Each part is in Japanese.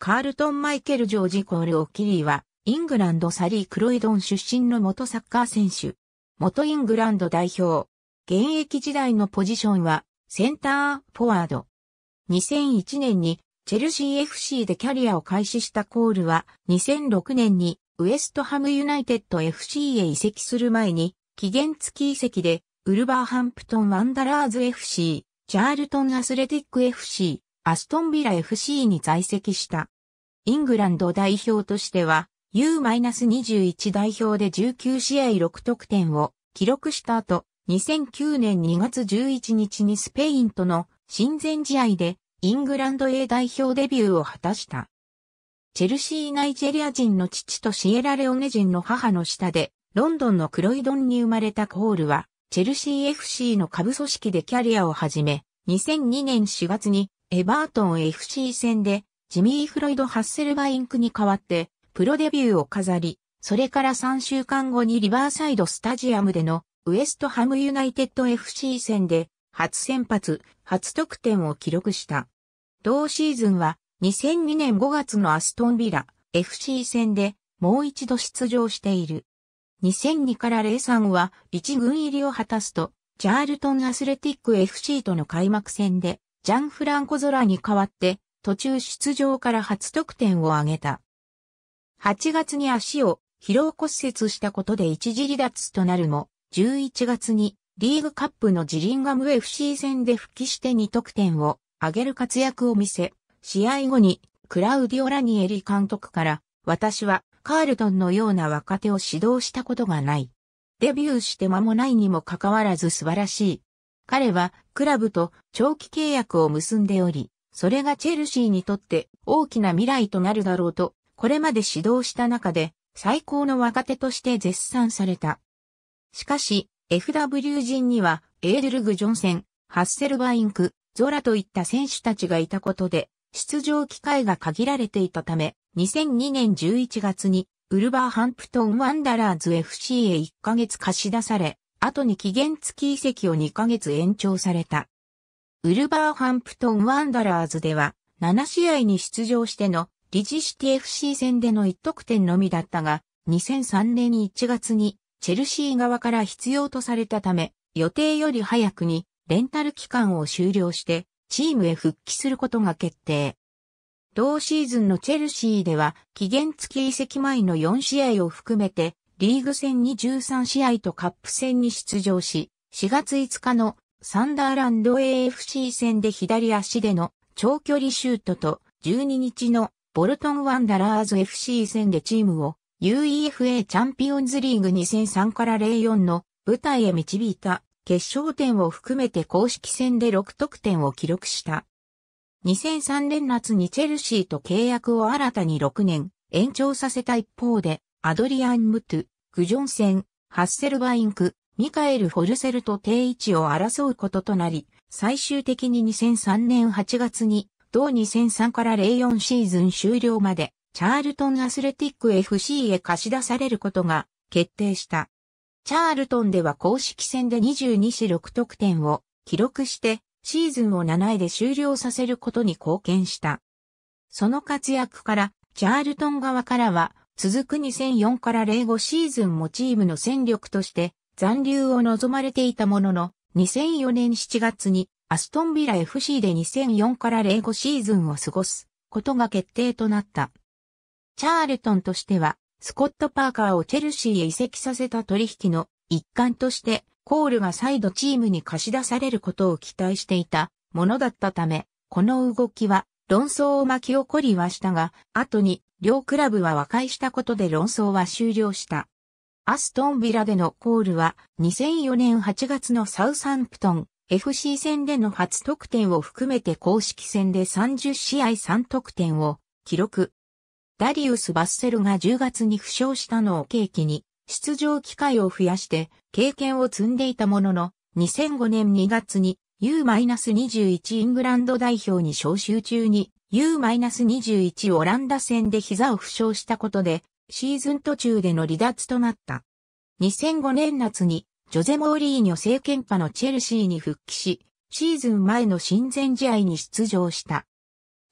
カールトン・マイケル・ジョージ・コール・オキリーは、イングランドサリー・クロイドン出身の元サッカー選手。元イングランド代表。現役時代のポジションは、センター・フォワード。2001年に、チェルシー FC でキャリアを開始したコールは、2006年に、ウエストハム・ユナイテッド FC へ移籍する前に、期限付き移籍で、ウルバーハンプトン・ワンダラーズ FC、チャールトン・アスレティック FC、アストンビラ FC に在籍した。イングランド代表としては、U-21 代表で19試合6得点を記録した後、2009年2月11日にスペインとの親善試合でイングランド A 代表デビューを果たした。チェルシー・ナイジェリア人の父とシエラレオネ人の母の下で、ロンドンのクロイドンに生まれたコールは、チェルシー FC の下部組織でキャリアを始め、2002年4月にエバートン FC 戦で、ジミー・フロイド・ハッセルバインクに代わって、プロデビューを飾り、それから3週間後にリバーサイドスタジアムでのウエストハムユナイテッド FC 戦で初先発、初得点を記録した。同シーズンは2002年5月のアストンビラ FC 戦でもう一度出場している。2002から03は1軍入りを果たすと、チャールトンアスレティック FC との開幕戦でジャンフランコ・ゾラに代わって、途中出場から初得点を挙げた。8月に足を疲労骨折したことで一時離脱となるも、11月にリーグカップのジリンガム FC 戦で復帰して2得点を挙げる活躍を見せ、試合後にクラウディオ・ラニエリ監督から私はカールトンのような若手を指導したことがない。デビューして間もないにもかかわらず素晴らしい。彼はクラブと長期契約を結んでおり、それがチェルシーにとって大きな未来となるだろうと、これまで指導した中で最高の若手として絶賛された。しかし、FW 陣には、エーデルグ・ジョンセン、ハッセルバインク、ゾラといった選手たちがいたことで、出場機会が限られていたため、2002年11月に、ウルバーハンプトン・ワンダラーズ FC へ1ヶ月貸し出され、後に期限付き移籍を2ヶ月延長された。ウルバーハンプトン・ワンダラーズでは、7試合に出場してのリジシティ FC 戦での1得点のみだったが、2003年1月にチェルシー側から必要とされたため、予定より早くにレンタル期間を終了してチームへ復帰することが決定。同シーズンのチェルシーでは期限付き移籍前の4試合を含めてリーグ戦に13試合とカップ戦に出場し、4月5日のサンダーランド AFC 戦で左足での長距離シュートと12日のボルトンワンダラーズ FC 戦でチームを UEFA チャンピオンズリーグ2003から04の舞台へ導いた決勝点を含めて公式戦で6得点を記録した。2003年夏にチェルシーと契約を新たに6年延長させた一方でアドリアン・ムトゥ、グジョンセン、ハッセルバインク、ミカエル・フォルセルと定位置を争うこととなり、最終的に2003年8月に、同2003から04シーズン終了まで、チャールトンアスレティック FC へ貸し出されることが決定した。チャールトンでは公式戦で22試6得点を記録して、シーズンを7位で終了させることに貢献した。その活躍から、チャールトン側からは、続く2004から05シーズンもチームの戦力として残留を望まれていたものの、2004年7月にアストンビラ FC で2004から05シーズンを過ごすことが決定となった。チャールトンとしては、スコット・パーカーをチェルシーへ移籍させた取引の一環として、コールが再度チームに貸し出されることを期待していたものだったため、この動きは論争を巻き起こりはしたが、後に両クラブは和解したことで論争は終了した。アストンビラでのコールは2004年8月のサウサンプトン FC 戦での初得点を含めて公式戦で30試合3得点を記録。ダリウス・バッセルが10月に負傷したのを契機に出場機会を増やして経験を積んでいたものの2005年2月に U-21 イングランド代表に招集中に U-21 オランダ戦で膝を負傷したことでシーズン途中での離脱となった。2005年夏にジョゼ・モーリーニョ政権下のチェルシーに復帰し、シーズン前の親善試合に出場した。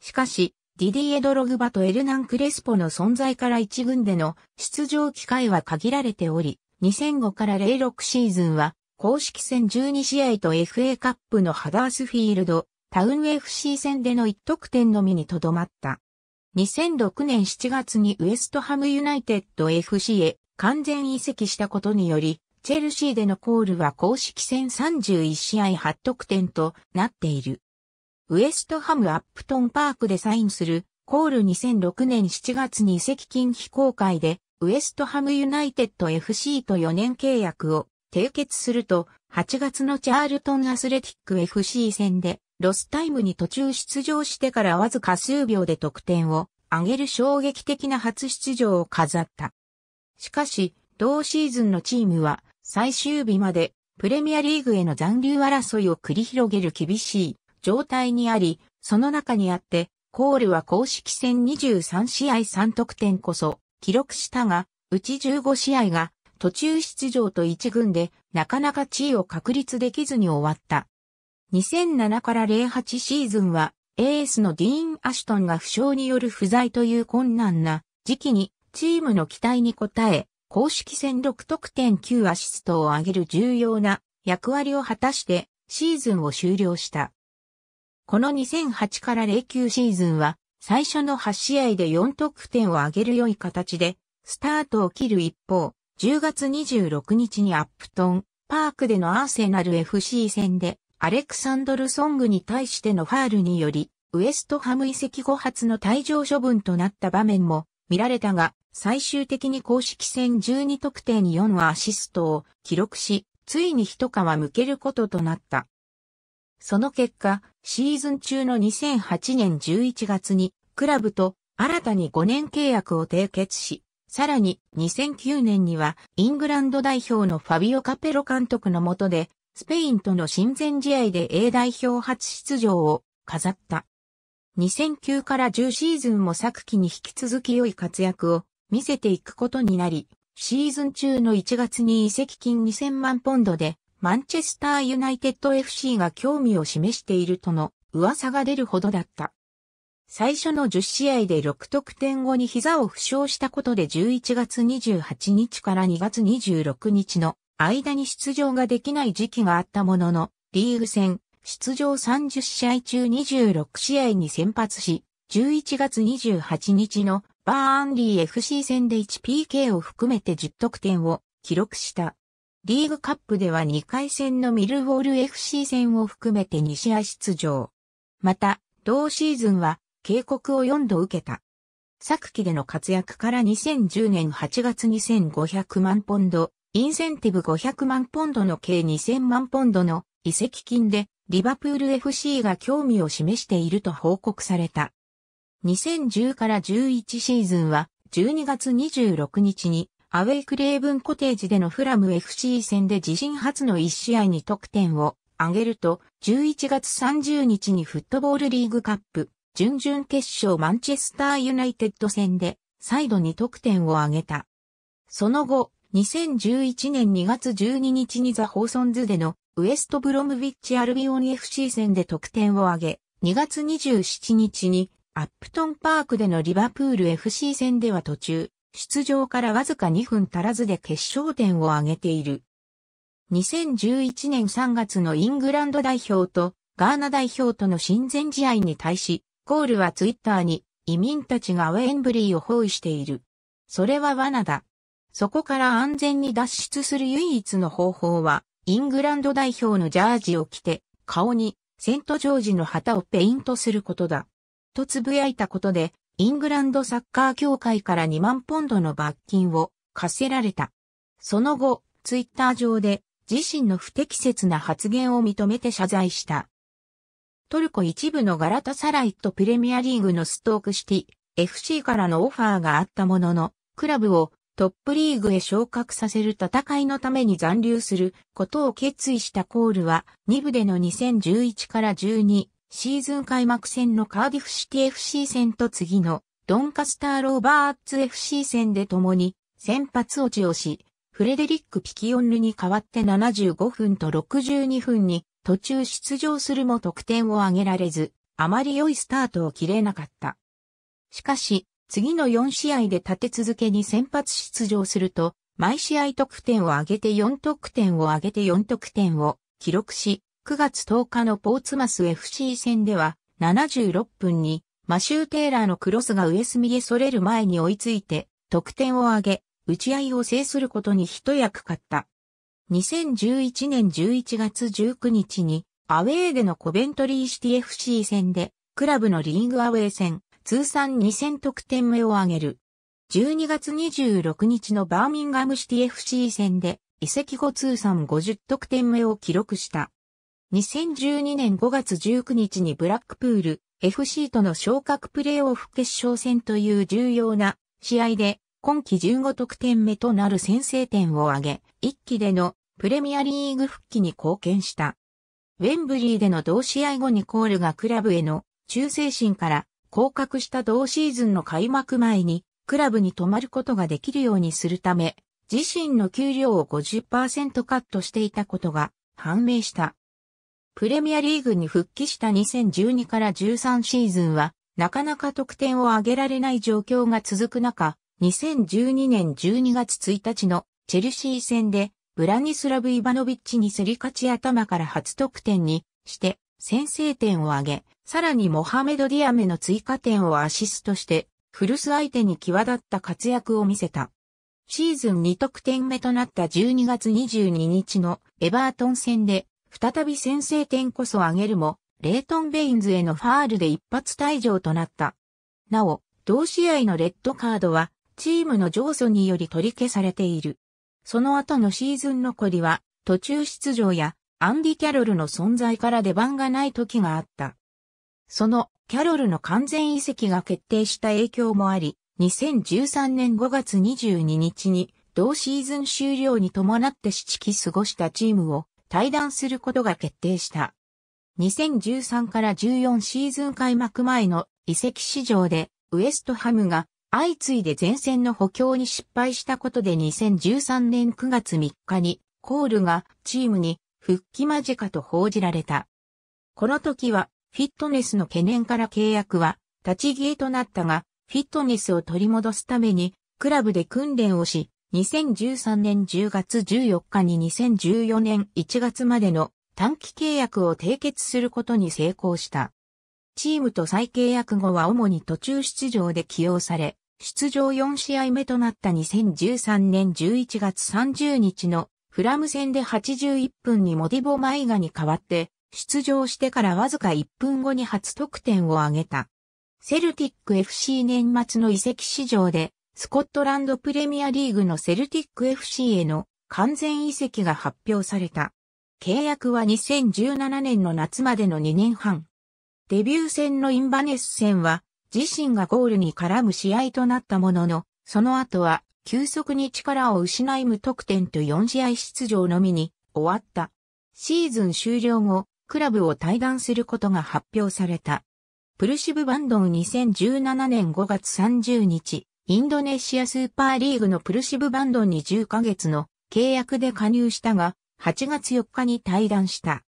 しかし、ディディエ・ドログバとエルナン・クレスポの存在から一軍での出場機会は限られており、2005から06シーズンは公式戦12試合と FA カップのハダースフィールド、タウン FC 戦での1得点のみにとどまった。2006年7月にウエストハムユナイテッド FC へ完全移籍したことにより、チェルシーでのコールは公式戦31試合8得点となっている。ウエストハムアップトンパークでサインするコール2006年7月に移籍金非公開でウエストハムユナイテッド FC と4年契約を締結すると、8月のチャールトンアスレティック FC 戦で、ロスタイムに途中出場してからわずか数秒で得点を上げる衝撃的な初出場を飾った。しかし、同シーズンのチームは最終日までプレミアリーグへの残留争いを繰り広げる厳しい状態にあり、その中にあって、コールは公式戦23試合3得点こそ記録したが、うち15試合が途中出場と一軍でなかなか地位を確立できずに終わった。2007から08シーズンはエースのディーン・アシュトンが負傷による不在という困難な時期にチームの期待に応え、公式戦6得点9アシストを挙げる重要な役割を果たしてシーズンを終了した。この2008から09シーズンは最初の8試合で4得点を挙げる良い形でスタートを切る一方、10月26日にアップトン、パークでのアーセナル FC 戦で、アレクサンドル・ソングに対してのファールにより、ウエストハム遺跡後初の退場処分となった場面も見られたが、最終的に公式戦12得点に4はアシストを記録し、ついに一皮むけることとなった。その結果、シーズン中の2008年11月に、クラブと新たに5年契約を締結し、さらに2009年にはイングランド代表のファビオ・カペロ監督のもとでスペインとの親善試合で A 代表初出場を飾った。2009から10シーズンも昨季に引き続き良い活躍を見せていくことになり、シーズン中の1月に移籍金2000万ポンドでマンチェスターユナイテッド FC が興味を示しているとの噂が出るほどだった。最初の10試合で6得点後に膝を負傷したことで11月28日から2月26日の間に出場ができない時期があったものの、リーグ戦、出場30試合中26試合に先発し、11月28日のバーンリー FC 戦で 1PK を含めて10得点を記録した。リーグカップでは2回戦のミルウォール FC 戦を含めて2試合出場。また、同シーズンは警告を4度受けた。昨期での活躍から2010年8月2500万ポンド、インセンティブ500万ポンドの計2000万ポンドの移籍金でリバプール FC が興味を示していると報告された。2010から11シーズンは12月26日にアウェイクレーブンコテージでのフラム FC 戦で自身初の1試合に得点を挙げると11月30日にフットボールリーグカップ準々決勝マンチェスターユナイテッド戦で再度2得点を挙げた。その後、2011年2月12日にザ・ホーソンズでのウエストブロムウィッチ・アルビオン FC 戦で得点を挙げ、2月27日にアップトンパークでのリバプール FC 戦では途中、出場からわずか2分足らずで決勝点を挙げている。2011年3月のイングランド代表とガーナ代表との親善試合に対し、コールはツイッターに、移民たちがウェンブリーを包囲している。それは罠だ。そこから安全に脱出する唯一の方法は、イングランド代表のジャージを着て、顔にセントジョージの旗をペイントすることだ。とつぶやいたことで、イングランドサッカー協会から2万ポンドの罰金を課せられた。その後、ツイッター上で自身の不適切な発言を認めて謝罪した。トルコ一部のガラタサライとプレミアリーグのストークシティ、FC からのオファーがあったものの、クラブをトップリーグへ昇格させる戦いのために残留することを決意したコールは、2部での2011から12シーズン開幕戦のカーディフシティ FC 戦と次のドンカスターローバーツ FC 戦で共に先発落ちをし、フレデリック・ピキオンルに代わって75分と62分に途中出場するも得点を挙げられず、あまり良いスタートを切れなかった。しかし、次の4試合で立て続けに先発出場すると、毎試合得点を上げて4得点を上げて4得点を記録し、9月10日のポーツマス FC 戦では、76分にマシュー・テイラーのクロスが上隅へそれる前に追いついて、得点を上げ、打ち合いを制することに一役買った。2011年11月19日に、アウェーでのコベントリーシティ FC 戦で、クラブのリーグアウェー戦、通算2000得点目を挙げる。12月26日のバーミンガムシティ FC 戦で、移籍後通算50得点目を記録した。2012年5月19日にブラックプール FC との昇格プレーオフ決勝戦という重要な試合で今季15得点目となる先制点を挙げ、一期でのプレミアリーグ復帰に貢献した。ウェンブリーでの同試合後にコールがクラブへの忠誠心から降格した同シーズンの開幕前にクラブに泊まることができるようにするため、自身の給料を50%カットしていたことが判明した。プレミアリーグに復帰した2012から13シーズンは、なかなか得点を挙げられない状況が続く中、2012年12月1日のチェルシー戦でブラニスラブ・イバノビッチに競り勝ち頭から初得点にして先制点を挙げ、さらにモハメド・ディアメの追加点をアシストして、古巣相手に際立った活躍を見せた。シーズン2得点目となった12月22日のエバートン戦で、再び先制点こそ挙げるも、レートン・ベインズへのファールで一発退場となった。なお、同試合のレッドカードは、チームの上訴により取り消されている。その後のシーズン残りは、途中出場や、アンディ・キャロルの存在から出番がない時があった。その、キャロルの完全移籍が決定した影響もあり、2013年5月22日に、同シーズン終了に伴って指季過ごしたチームを退団することが決定した。2013から14シーズン開幕前の移籍市場でウエストハムが相次いで前線の補強に失敗したことで2013年9月3日にコールがチームに復帰間近と報じられた。この時はフィットネスの懸念から契約は立ち消えとなったが、フィットネスを取り戻すためにクラブで訓練をし、2013年10月14日に2014年1月までの短期契約を締結することに成功した。チームと再契約後は主に途中出場で起用され、出場4試合目となった2013年11月30日のフラム戦で81分にモディボ・マイガに代わって、出場してからわずか1分後に初得点を挙げた。セルティック FC 年末の移籍市場で、スコットランドプレミアリーグのセルティック FC への完全移籍が発表された。契約は2017年の夏までの2年半。デビュー戦のインバネス戦は自身がゴールに絡む試合となったものの、その後は急速に力を失い無得点と4試合出場のみに終わった。シーズン終了後、クラブを退団することが発表された。プルシブバンドン2017年5月30日、インドネシアスーパーリーグのプルシブバンドンに10ヶ月の契約で加入したが、8月4日に退団した。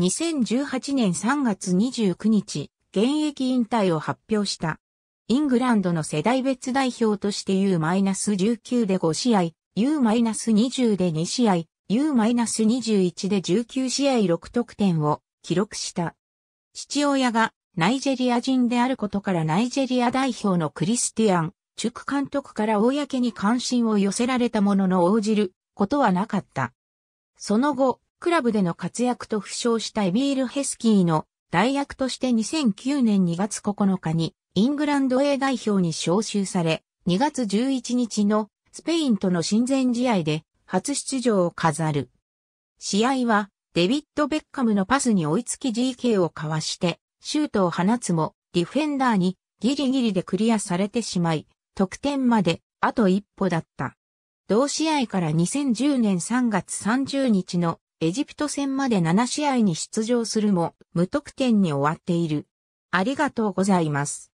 2018年3月29日、現役引退を発表した。イングランドの世代別代表として U-19 で5試合、U-20 で2試合、U-21 で19試合6得点を記録した。父親がナイジェリア人であることからナイジェリア代表のクリスティアン、チュク監督から公に関心を寄せられたものの応じることはなかった。その後、クラブでの活躍と負傷したエビール・ヘスキーの代役として2009年2月9日にイングランド A 代表に招集され、2月11日のスペインとの親善試合で初出場を飾る。試合はデビッド・ベッカムのパスに追いつき GK をかわしてシュートを放つもディフェンダーにギリギリでクリアされてしまい、得点まであと一歩だった。同試合から2010年3月30日のエジプト戦まで7試合に出場するも、無得点に終わっている。ありがとうございます。